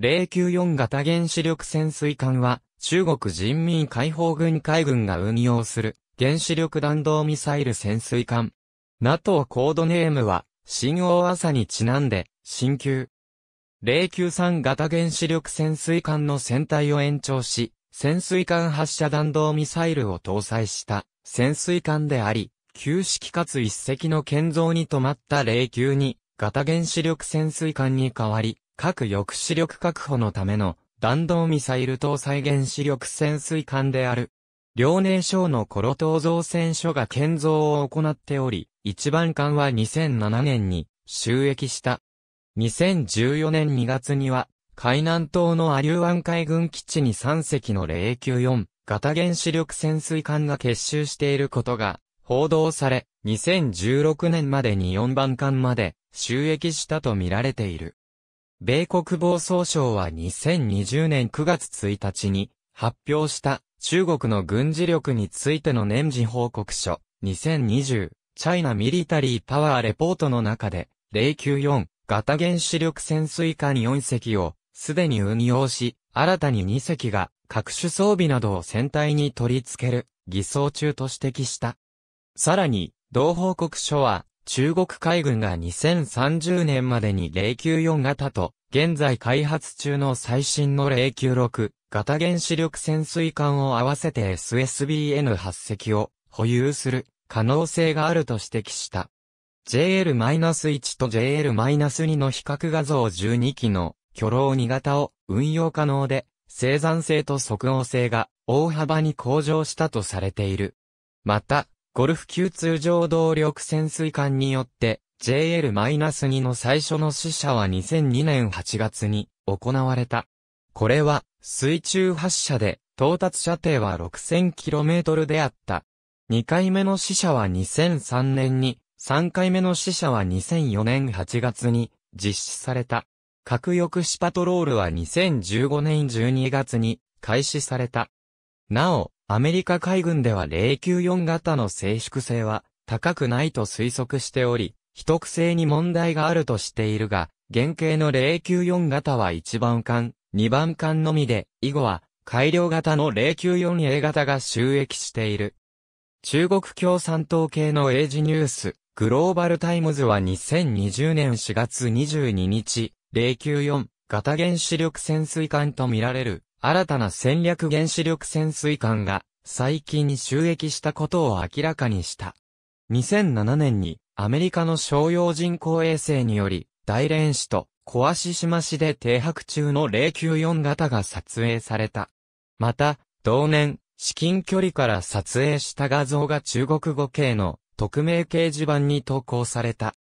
094型原子力潜水艦は、中国人民解放軍海軍が運用する原子力弾道ミサイル潜水艦。NATO コードネームは、新大朝にちなんで、新旧。093型原子力潜水艦の船体を延長し、潜水艦発射弾道ミサイルを搭載した潜水艦であり、旧式かつ一隻の建造に止まった092型原子力潜水艦に代わり、核抑止力確保のための弾道ミサイル搭載原子力潜水艦である。遼寧省のコロ東造船所が建造を行っており、一番艦は2007年に収益した。2014年2月には、海南島のアリュー湾海軍基地に3隻の0 9 4型原子力潜水艦が結集していることが報道され、2016年までに4番艦まで収益したと見られている。米国防総省は2020年9月1日に発表した中国の軍事力についての年次報告書2020チャイナミリタリーパワーレポートの中で094型原子力潜水艦4隻をすでに運用し新たに2隻が各種装備などを船体に取り付ける偽装中と指摘した。さらに同報告書は中国海軍が2030年までに094型と、現在開発中の最新の096型原子力潜水艦を合わせて SSBN8 隻を保有する可能性があると指摘した。JL-1 と JL-2 の比較画像12機の巨老2型を運用可能で、生産性と即応性が大幅に向上したとされている。また、ゴルフ級通常動力潜水艦によって JL-2 の最初の試射は2002年8月に行われた。これは水中発射で到達射程は 6000km であった。2回目の試射は2003年に、3回目の試射は2004年8月に実施された。核抑止パトロールは2015年12月に開始された。なお、アメリカ海軍では094型の静粛性は高くないと推測しており、秘匿性に問題があるとしているが、原型の094型は1番艦、2番艦のみで、以後は改良型の 094A 型が収益している。中国共産党系のイ字ニュース、グローバルタイムズは2020年4月22日、094型原子力潜水艦とみられる新たな戦略原子力潜水艦が最近に収益したことを明らかにした。2007年にアメリカの商用人工衛星により大連市と小足島市で停泊中の094型が撮影された。また、同年、至近距離から撮影した画像が中国語系の匿名掲示板に投稿された。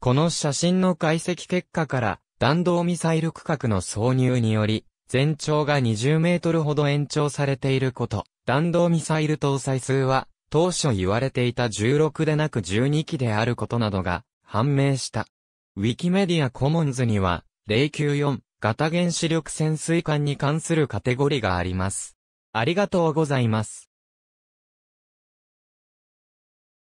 この写真の解析結果から弾道ミサイル区画の挿入により全長が20メートルほど延長されていること、弾道ミサイル搭載数は、当初言われていた16でなく12機であることなどが判明した。ウィキメディアコモンズには、094型原子力潜水艦に関するカテゴリがあります。ありがとうございます。